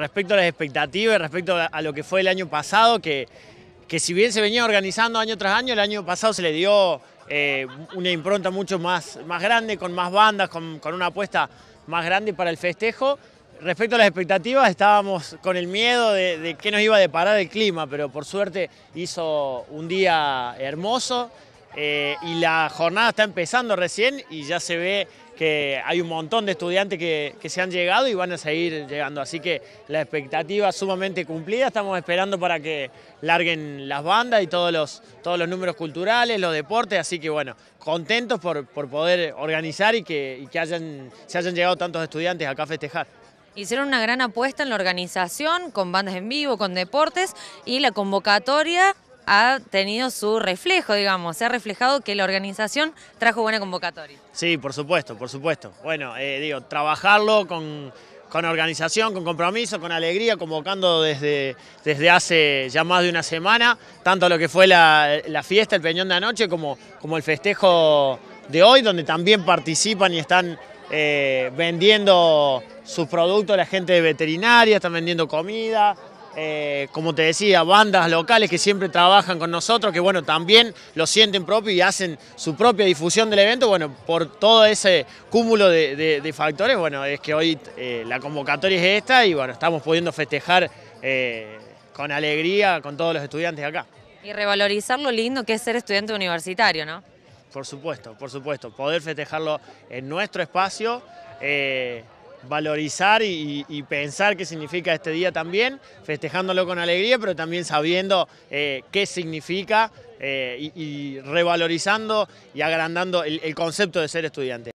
respecto a las expectativas, respecto a lo que fue el año pasado, que, que si bien se venía organizando año tras año, el año pasado se le dio eh, una impronta mucho más, más grande, con más bandas, con, una apuesta más grande para el festejo. Respecto a las expectativas, estábamos con el miedo de, que qué nos iba a deparar el clima, pero por suerte hizo un día hermoso eh, y la jornada está empezando recién y ya se ve que hay un montón de estudiantes que, se han llegado y van a seguir llegando. Así que la expectativa sumamente cumplida, estamos esperando para que larguen las bandas y todos los, todos los números culturales, los deportes, así que bueno, contentos por, poder organizar y que, hayan, se hayan llegado tantos estudiantes acá a festejar. Hicieron una gran apuesta en la organización, con bandas en vivo, con deportes y la convocatoria ha tenido su reflejo, digamos, se ha reflejado que la organización trajo buena convocatoria. Sí, por supuesto, por supuesto. Bueno, eh, digo, trabajarlo con, organización, con compromiso, con alegría, convocando desde, desde hace ya más de una semana, tanto lo que fue la, fiesta, el peñón de anoche, como, el festejo de hoy, donde también participan y están eh, vendiendo sus productos la gente de veterinaria, están vendiendo comida, eh, como te decía, bandas locales que siempre trabajan con nosotros, que bueno, también lo sienten propio y hacen su propia difusión del evento, bueno, por todo ese cúmulo de, factores, bueno, es que hoy eh, la convocatoria es esta y bueno, estamos pudiendo festejar eh, con alegría con todos los estudiantes acá. Y revalorizar lo lindo que es ser estudiante universitario, ¿no? Por supuesto, por supuesto, poder festejarlo en nuestro espacio valorizar y, pensar qué significa este día también, festejándolo con alegría, pero también sabiendo eh, qué significa eh, y, revalorizando y agrandando el concepto de ser estudiante.